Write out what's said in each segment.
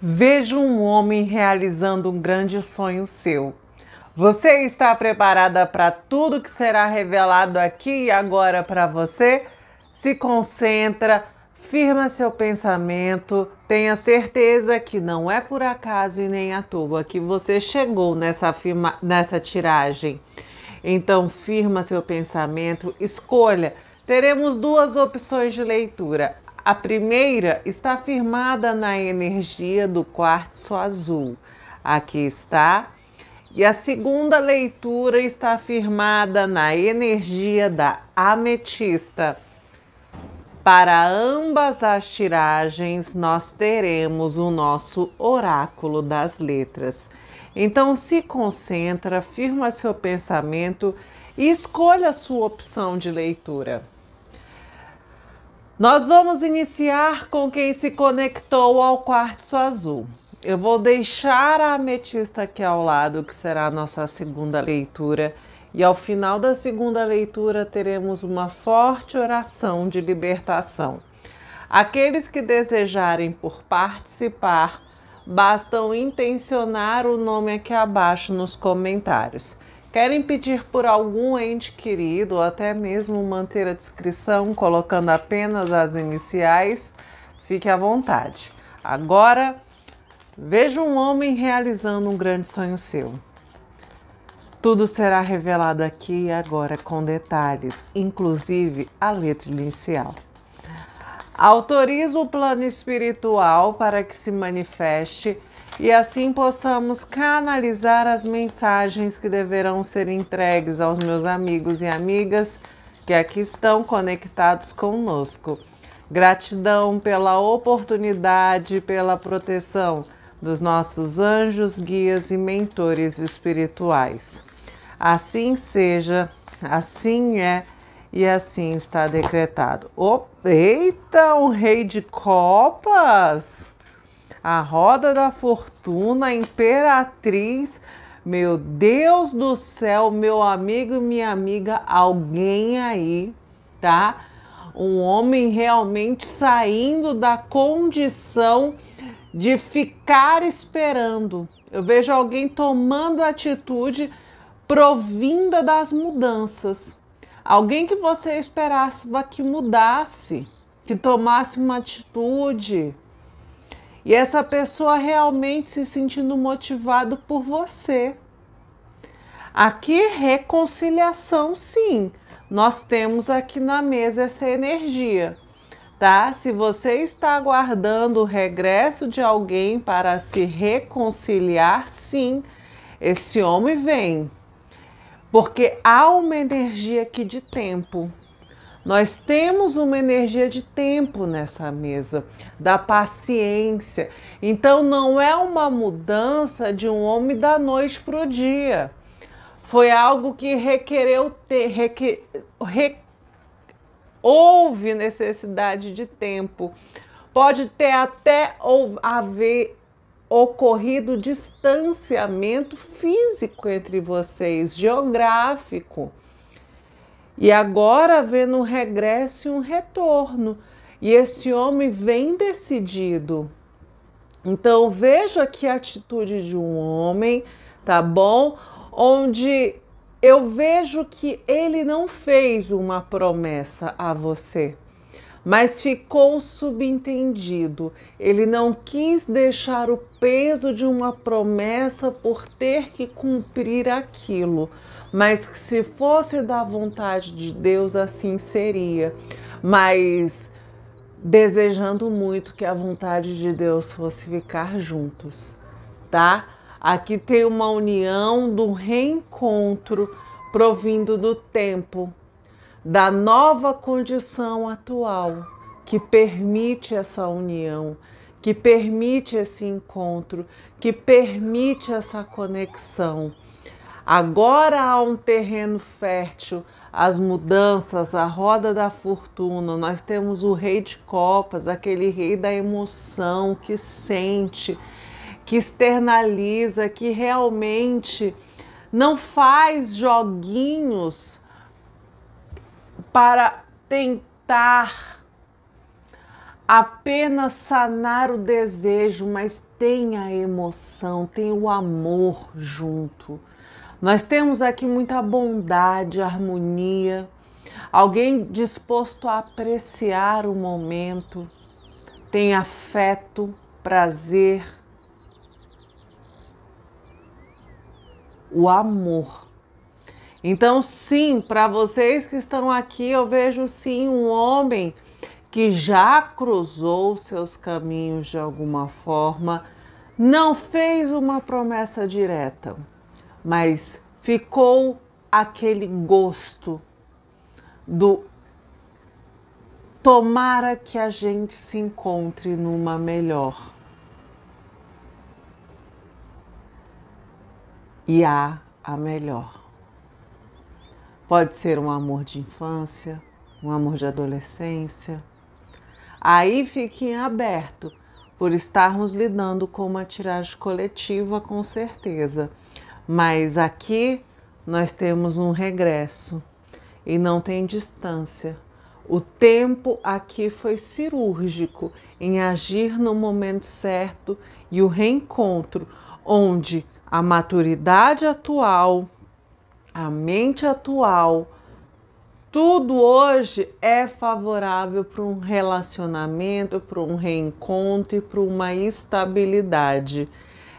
Veja um homem realizando um grande sonho seu. Você está preparada para tudo que será revelado aqui e agora para você? Se concentra, firma seu pensamento, tenha certeza que não é por acaso e nem à toa que você chegou nessa, firma, nessa tiragem. Então, firma seu pensamento, escolha. Teremos duas opções de leitura a primeira está firmada na energia do quartzo azul. Aqui está. E a segunda leitura está firmada na energia da ametista. Para ambas as tiragens, nós teremos o nosso oráculo das letras. Então, se concentra, firma seu pensamento e escolha a sua opção de leitura. Nós vamos iniciar com quem se conectou ao quartzo azul. Eu vou deixar a ametista aqui ao lado, que será a nossa segunda leitura, e ao final da segunda leitura teremos uma forte oração de libertação. Aqueles que desejarem por participar, bastam intencionar o nome aqui abaixo nos comentários. Querem pedir por algum ente querido, ou até mesmo manter a descrição colocando apenas as iniciais? Fique à vontade. Agora, veja um homem realizando um grande sonho seu. Tudo será revelado aqui e agora com detalhes, inclusive a letra inicial. Autoriza o plano espiritual para que se manifeste e assim possamos canalizar as mensagens que deverão ser entregues aos meus amigos e amigas que aqui estão conectados conosco. Gratidão pela oportunidade, pela proteção dos nossos anjos, guias e mentores espirituais. Assim seja, assim é e assim está decretado. Oh, eita, um rei de copas! a roda da fortuna, imperatriz. Meu Deus do céu, meu amigo e minha amiga, alguém aí, tá? Um homem realmente saindo da condição de ficar esperando. Eu vejo alguém tomando atitude provinda das mudanças. Alguém que você esperava que mudasse, que tomasse uma atitude, e essa pessoa realmente se sentindo motivado por você. Aqui reconciliação, sim. Nós temos aqui na mesa essa energia, tá? Se você está aguardando o regresso de alguém para se reconciliar, sim, esse homem vem. Porque há uma energia aqui de tempo. Nós temos uma energia de tempo nessa mesa, da paciência. Então não é uma mudança de um homem da noite para o dia. Foi algo que requereu ter, requer, re, houve necessidade de tempo. Pode ter até haver ocorrido distanciamento físico entre vocês, geográfico. E agora vendo um regresso e um retorno. E esse homem vem decidido. Então veja que a atitude de um homem, tá bom? Onde eu vejo que ele não fez uma promessa a você, mas ficou subentendido. Ele não quis deixar o peso de uma promessa por ter que cumprir aquilo mas que se fosse da vontade de Deus, assim seria. Mas desejando muito que a vontade de Deus fosse ficar juntos, tá? Aqui tem uma união do reencontro provindo do tempo, da nova condição atual que permite essa união, que permite esse encontro, que permite essa conexão. Agora há um terreno fértil, as mudanças, a roda da fortuna. Nós temos o rei de copas, aquele rei da emoção que sente, que externaliza, que realmente não faz joguinhos para tentar apenas sanar o desejo, mas tem a emoção, tem o amor junto. Nós temos aqui muita bondade, harmonia, alguém disposto a apreciar o momento, tem afeto, prazer, o amor. Então, sim, para vocês que estão aqui, eu vejo sim um homem que já cruzou seus caminhos de alguma forma, não fez uma promessa direta mas ficou aquele gosto do tomara que a gente se encontre numa melhor. E há a melhor. Pode ser um amor de infância, um amor de adolescência. Aí fique em aberto por estarmos lidando com uma tiragem coletiva, com certeza. Mas aqui nós temos um regresso e não tem distância. O tempo aqui foi cirúrgico em agir no momento certo e o reencontro, onde a maturidade atual, a mente atual, tudo hoje é favorável para um relacionamento, para um reencontro e para uma estabilidade.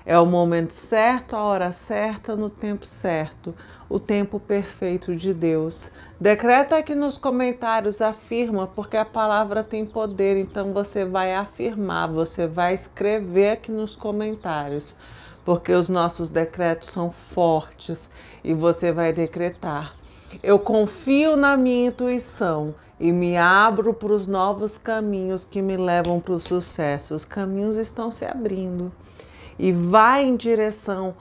É o momento certo, a hora certa, no tempo certo, o tempo perfeito de Deus. Decreta aqui nos comentários, afirma, porque a palavra tem poder, então você vai afirmar, você vai escrever aqui nos comentários, porque os nossos decretos são fortes e você vai decretar. Eu confio na minha intuição e me abro para os novos caminhos que me levam para o sucesso. Os caminhos estão se abrindo e vai em direção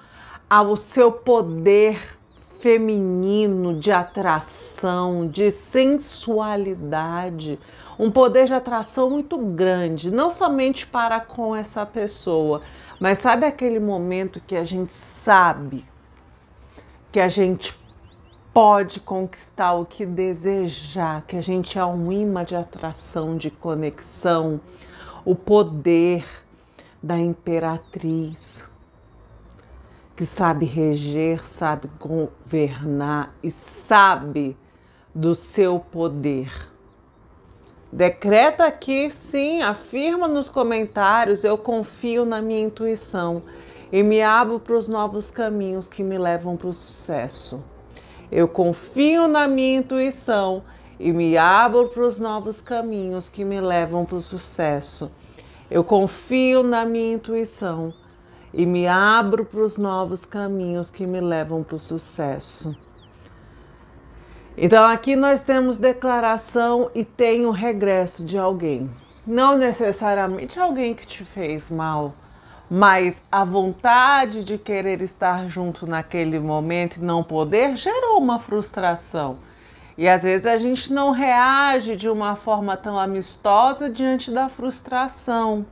ao seu poder feminino de atração, de sensualidade, um poder de atração muito grande, não somente para com essa pessoa, mas sabe aquele momento que a gente sabe que a gente pode conquistar o que desejar, que a gente é um imã de atração, de conexão, o poder da imperatriz, que sabe reger, sabe governar e sabe do seu poder. Decreta aqui, sim, afirma nos comentários, eu confio na minha intuição e me abro para os novos caminhos que me levam para o sucesso. Eu confio na minha intuição e me abro para os novos caminhos que me levam para o sucesso. Eu confio na minha intuição e me abro para os novos caminhos que me levam para o sucesso. Então aqui nós temos declaração e tem o regresso de alguém. Não necessariamente alguém que te fez mal, mas a vontade de querer estar junto naquele momento e não poder gerou uma frustração. E às vezes a gente não reage de uma forma tão amistosa diante da frustração.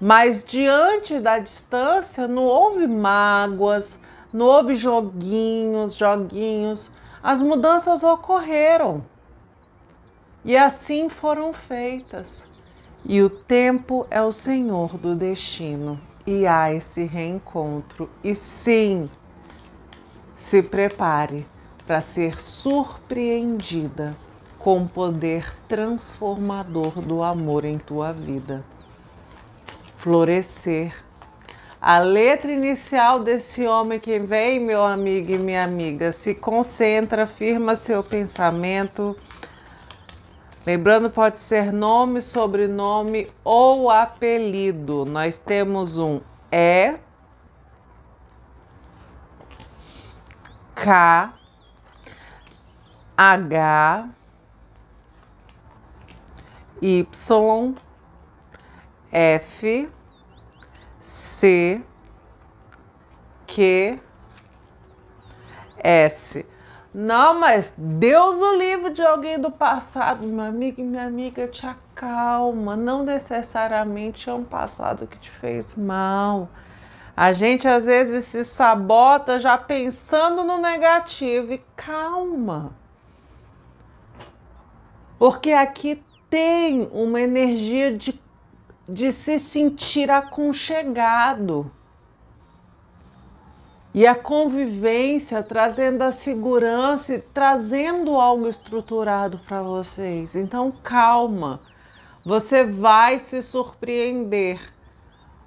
Mas diante da distância não houve mágoas, não houve joguinhos, joguinhos. As mudanças ocorreram. E assim foram feitas. E o tempo é o senhor do destino. E há esse reencontro. E sim, se prepare para ser surpreendida com o poder transformador do amor em tua vida. Florescer. A letra inicial desse homem que vem, meu amigo e minha amiga, se concentra, firma seu pensamento. Lembrando, pode ser nome, sobrenome ou apelido. Nós temos um E, K, H Y F C Q S. Não, mas Deus o livre de alguém do passado, meu amigo e minha amiga, te acalma. Não necessariamente é um passado que te fez mal. A gente às vezes se sabota já pensando no negativo e calma. Porque aqui tem uma energia de, de se sentir aconchegado. E a convivência trazendo a segurança e trazendo algo estruturado para vocês. Então, calma, você vai se surpreender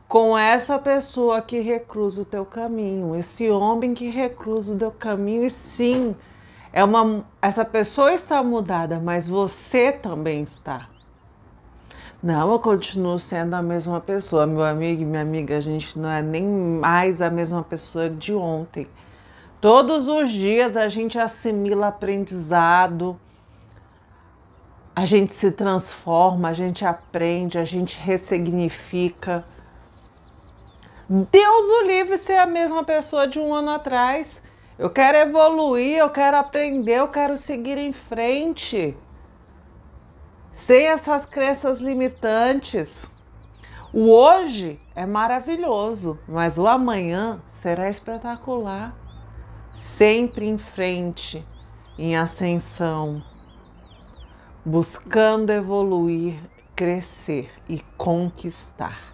com essa pessoa que recruza o teu caminho, esse homem que recruza o teu caminho, e sim, é uma, essa pessoa está mudada, mas você também está. Não, eu continuo sendo a mesma pessoa, meu amigo e minha amiga. A gente não é nem mais a mesma pessoa de ontem. Todos os dias a gente assimila aprendizado, a gente se transforma, a gente aprende, a gente ressignifica. Deus o livre ser a mesma pessoa de um ano atrás. Eu quero evoluir, eu quero aprender, eu quero seguir em frente. Sem essas crenças limitantes. O hoje é maravilhoso, mas o amanhã será espetacular. Sempre em frente, em ascensão, buscando evoluir, crescer e conquistar.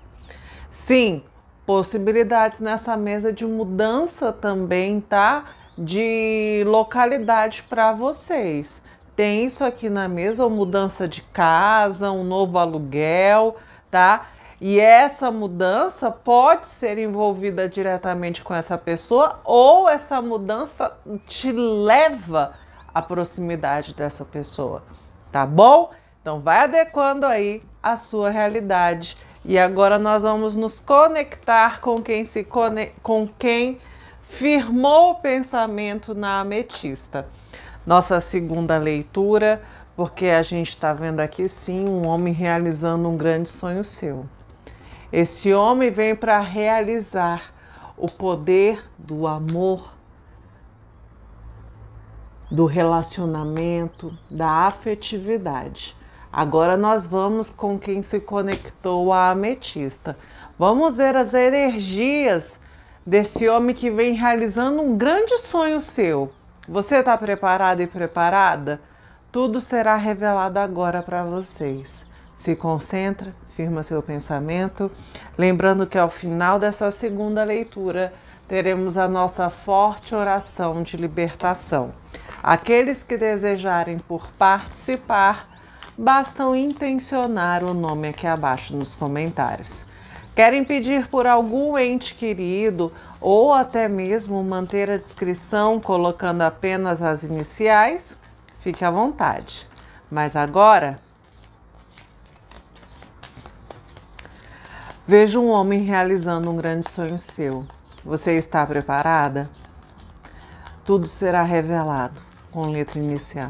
Sim, possibilidades nessa mesa de mudança também, tá? De localidade para vocês. Tem isso aqui na mesa, ou mudança de casa, um novo aluguel, tá? E essa mudança pode ser envolvida diretamente com essa pessoa, ou essa mudança te leva à proximidade dessa pessoa, tá bom? Então vai adequando aí a sua realidade e agora nós vamos nos conectar com quem se cone com quem firmou o pensamento na ametista. Nossa segunda leitura, porque a gente está vendo aqui sim um homem realizando um grande sonho seu. Esse homem vem para realizar o poder do amor, do relacionamento, da afetividade. Agora nós vamos com quem se conectou a ametista. Vamos ver as energias desse homem que vem realizando um grande sonho seu. Você está preparado e preparada? Tudo será revelado agora para vocês. Se concentra, firma seu pensamento. Lembrando que ao final dessa segunda leitura teremos a nossa forte oração de libertação. Aqueles que desejarem por participar, bastam intencionar o nome aqui abaixo nos comentários. Querem pedir por algum ente querido ou até mesmo manter a descrição colocando apenas as iniciais? Fique à vontade. Mas agora, veja um homem realizando um grande sonho seu. Você está preparada? Tudo será revelado com letra inicial.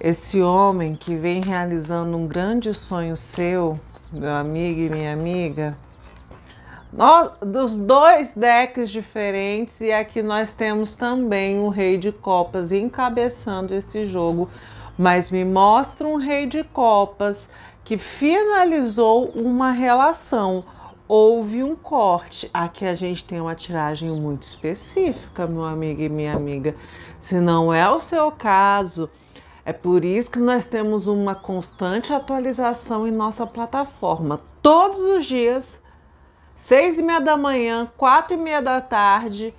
Esse homem que vem realizando um grande sonho seu, meu amigo e minha amiga, nós, dos dois decks diferentes, e aqui nós temos também o Rei de Copas encabeçando esse jogo, mas me mostra um Rei de Copas que finalizou uma relação. Houve um corte. Aqui a gente tem uma tiragem muito específica, meu amigo e minha amiga. Se não é o seu caso, é por isso que nós temos uma constante atualização em nossa plataforma. Todos os dias, seis e meia da manhã, quatro e meia da tarde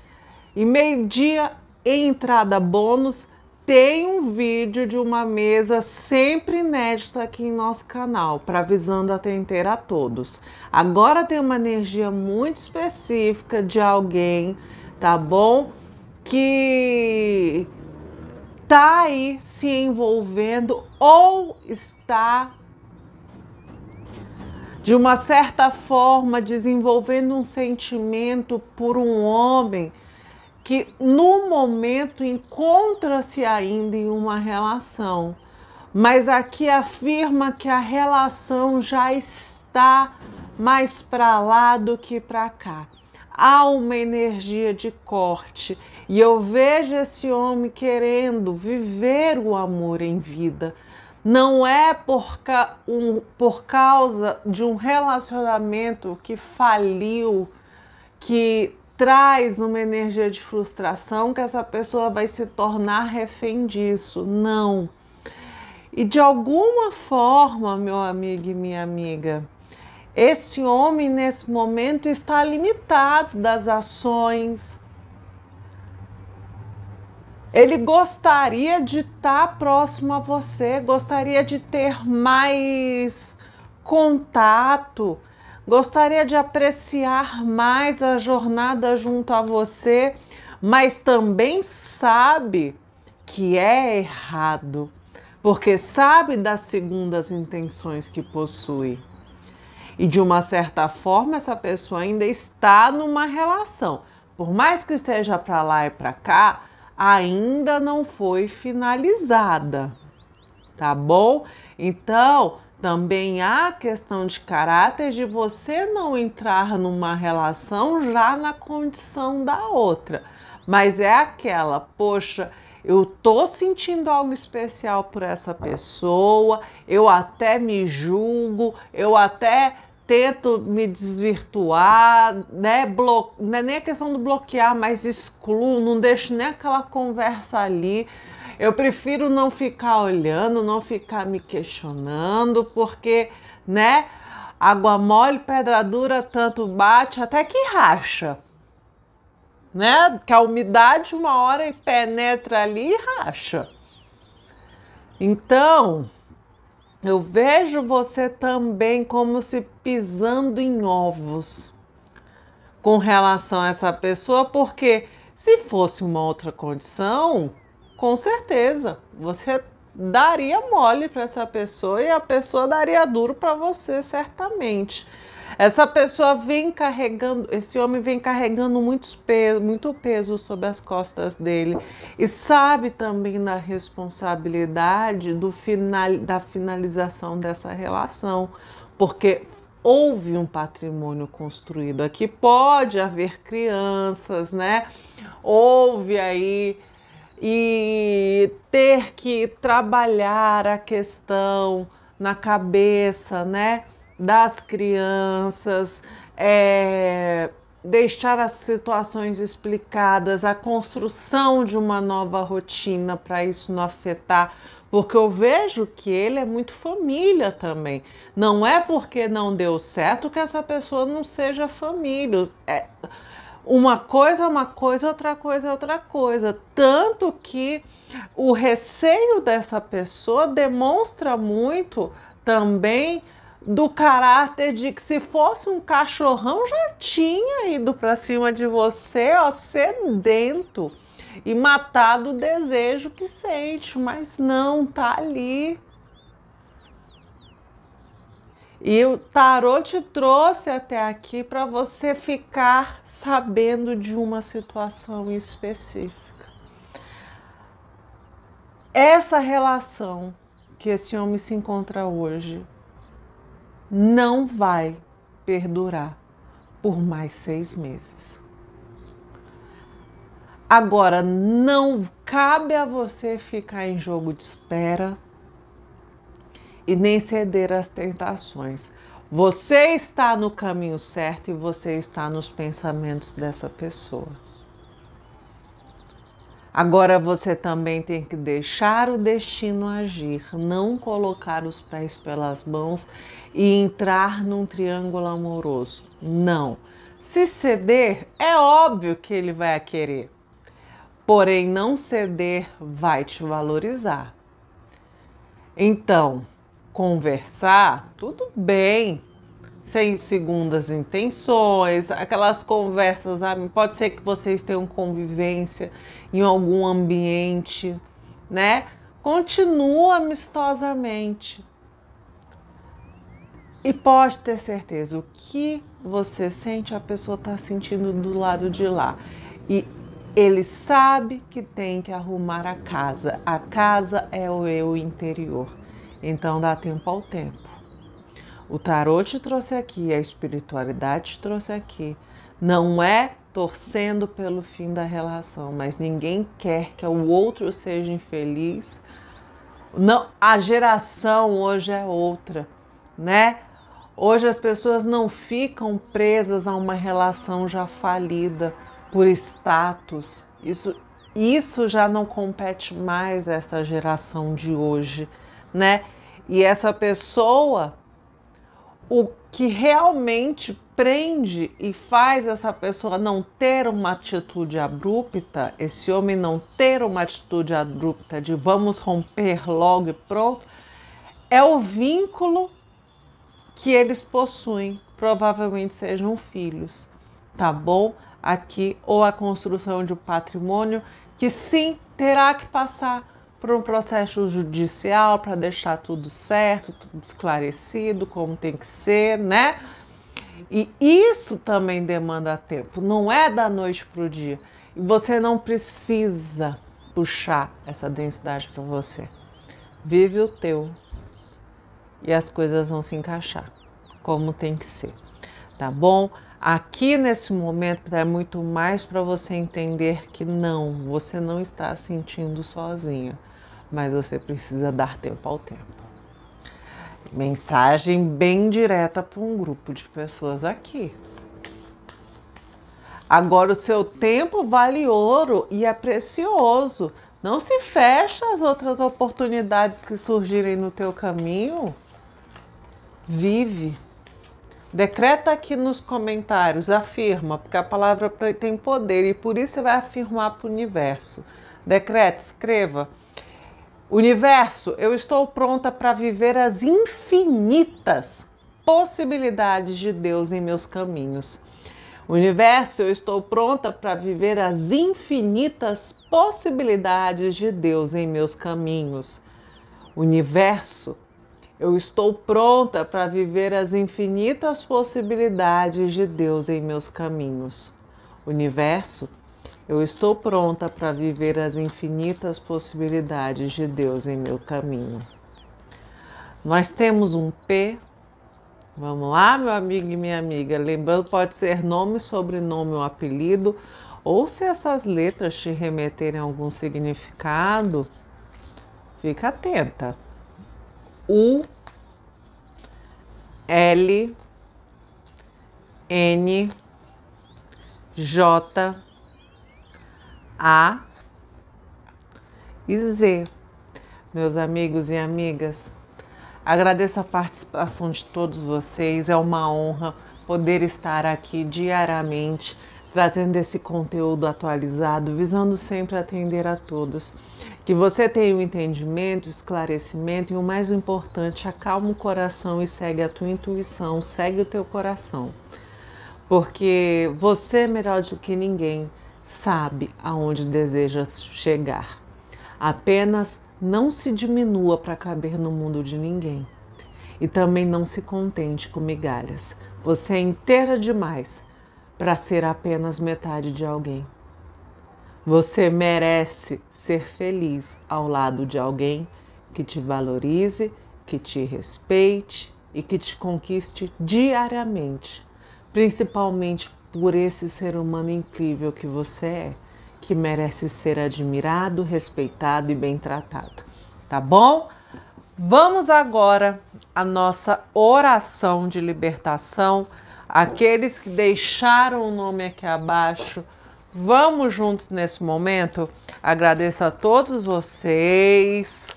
e meio-dia em entrada bônus, tem um vídeo de uma mesa sempre inédita aqui em nosso canal, para visando inteira a todos. Agora tem uma energia muito específica de alguém, tá bom? Que está aí se envolvendo ou está de uma certa forma desenvolvendo um sentimento por um homem que no momento encontra-se ainda em uma relação, mas aqui afirma que a relação já está mais para lá do que para cá. Há uma energia de corte e eu vejo esse homem querendo viver o amor em vida. Não é por, ca um, por causa de um relacionamento que faliu, que traz uma energia de frustração, que essa pessoa vai se tornar refém disso. Não. E de alguma forma, meu amigo e minha amiga, esse homem nesse momento está limitado das ações, ele gostaria de estar próximo a você, gostaria de ter mais contato, gostaria de apreciar mais a jornada junto a você, mas também sabe que é errado, porque sabe das segundas intenções que possui. E de uma certa forma, essa pessoa ainda está numa relação. Por mais que esteja para lá e para cá, ainda não foi finalizada, tá bom? Então, também há a questão de caráter de você não entrar numa relação já na condição da outra, mas é aquela, poxa, eu tô sentindo algo especial por essa pessoa, eu até me julgo, eu até tento me desvirtuar, né? Blo... Não é nem a questão do bloquear, mas excluo, não deixo nem aquela conversa ali. Eu prefiro não ficar olhando, não ficar me questionando, porque, né? Água mole, pedra dura, tanto bate até que racha. Né? Que a umidade uma hora penetra ali e racha. Então, eu vejo você também como se pisando em ovos com relação a essa pessoa, porque se fosse uma outra condição, com certeza você daria mole para essa pessoa e a pessoa daria duro para você, certamente. Essa pessoa vem carregando, esse homem vem carregando muitos peso, muito peso sobre as costas dele e sabe também da responsabilidade do final, da finalização dessa relação, porque houve um patrimônio construído aqui, pode haver crianças, né? Houve aí e ter que trabalhar a questão na cabeça, né? das crianças, é, deixar as situações explicadas, a construção de uma nova rotina para isso não afetar, porque eu vejo que ele é muito família também. Não é porque não deu certo que essa pessoa não seja família. É, uma coisa é uma coisa, outra coisa é outra coisa. Tanto que o receio dessa pessoa demonstra muito também do caráter de que se fosse um cachorrão já tinha ido para cima de você, ó, sedento e matado o desejo que sente, mas não, tá ali. E o tarot te trouxe até aqui para você ficar sabendo de uma situação específica. Essa relação que esse homem se encontra hoje não vai perdurar por mais seis meses. Agora, não cabe a você ficar em jogo de espera e nem ceder às tentações. Você está no caminho certo e você está nos pensamentos dessa pessoa. Agora você também tem que deixar o destino agir, não colocar os pés pelas mãos e entrar num triângulo amoroso. Não. Se ceder, é óbvio que ele vai querer. Porém, não ceder vai te valorizar. Então, conversar, tudo bem, sem segundas intenções, aquelas conversas, sabe? pode ser que vocês tenham convivência em algum ambiente, né? Continua amistosamente. E pode ter certeza, o que você sente, a pessoa está sentindo do lado de lá. E ele sabe que tem que arrumar a casa. A casa é o eu interior. Então dá tempo ao tempo. O tarot te trouxe aqui, a espiritualidade te trouxe aqui. Não é torcendo pelo fim da relação, mas ninguém quer que o outro seja infeliz. Não, a geração hoje é outra, né? Hoje as pessoas não ficam presas a uma relação já falida por status. Isso isso já não compete mais a essa geração de hoje, né? E essa pessoa o que realmente prende e faz essa pessoa não ter uma atitude abrupta, esse homem não ter uma atitude abrupta de vamos romper logo e pronto, é o vínculo que eles possuem. Provavelmente sejam filhos, tá bom? Aqui, ou a construção de um patrimônio, que sim terá que passar por um processo judicial para deixar tudo certo, tudo esclarecido, como tem que ser, né? E isso também demanda tempo, não é da noite para o dia. E você não precisa puxar essa densidade para você. Vive o teu e as coisas vão se encaixar como tem que ser, tá bom? Aqui nesse momento é muito mais para você entender que não, você não está sentindo sozinho, mas você precisa dar tempo ao tempo. Mensagem bem direta para um grupo de pessoas aqui. Agora, o seu tempo vale ouro e é precioso. Não se fecha às outras oportunidades que surgirem no teu caminho. Vive. Decreta aqui nos comentários, afirma, porque a palavra tem poder e por isso você vai afirmar para o universo. Decreta, escreva. Universo, eu estou pronta para viver as infinitas possibilidades de Deus em meus caminhos. Universo, eu estou pronta para viver as infinitas possibilidades de Deus em meus caminhos. Universo, eu estou pronta para viver as infinitas possibilidades de Deus em meus caminhos. Universo, eu estou pronta para viver as infinitas possibilidades de Deus em meu caminho. Nós temos um P. Vamos lá, meu amigo e minha amiga. Lembrando, pode ser nome, sobrenome ou apelido, ou se essas letras te remeterem a algum significado, fica atenta. U, L, N, J, a e Z. Meus amigos e amigas, agradeço a participação de todos vocês. É uma honra poder estar aqui diariamente trazendo esse conteúdo atualizado, visando sempre atender a todos. Que você tenha o um entendimento, esclarecimento e o mais importante, acalma o coração e segue a tua intuição, segue o teu coração. Porque você é melhor do que ninguém sabe aonde deseja chegar. Apenas não se diminua para caber no mundo de ninguém. E também não se contente com migalhas. Você é inteira demais para ser apenas metade de alguém. Você merece ser feliz ao lado de alguém que te valorize, que te respeite e que te conquiste diariamente, principalmente por esse ser humano incrível que você é, que merece ser admirado, respeitado e bem tratado. Tá bom? Vamos agora à nossa oração de libertação. Aqueles que deixaram o nome aqui abaixo, vamos juntos nesse momento. Agradeço a todos vocês.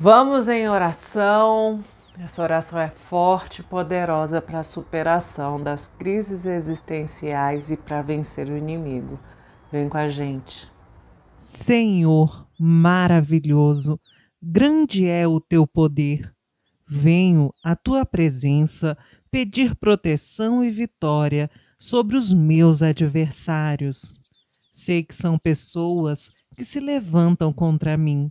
Vamos em oração. Essa oração é forte e poderosa para a superação das crises existenciais e para vencer o inimigo. Vem com a gente. Senhor maravilhoso, grande é o teu poder. Venho à tua presença pedir proteção e vitória sobre os meus adversários. Sei que são pessoas que se levantam contra mim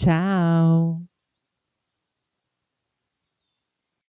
Tchau!